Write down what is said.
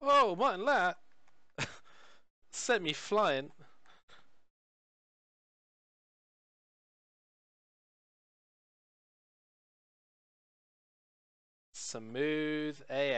Oh, what that? Sent me flying. Smooth AF.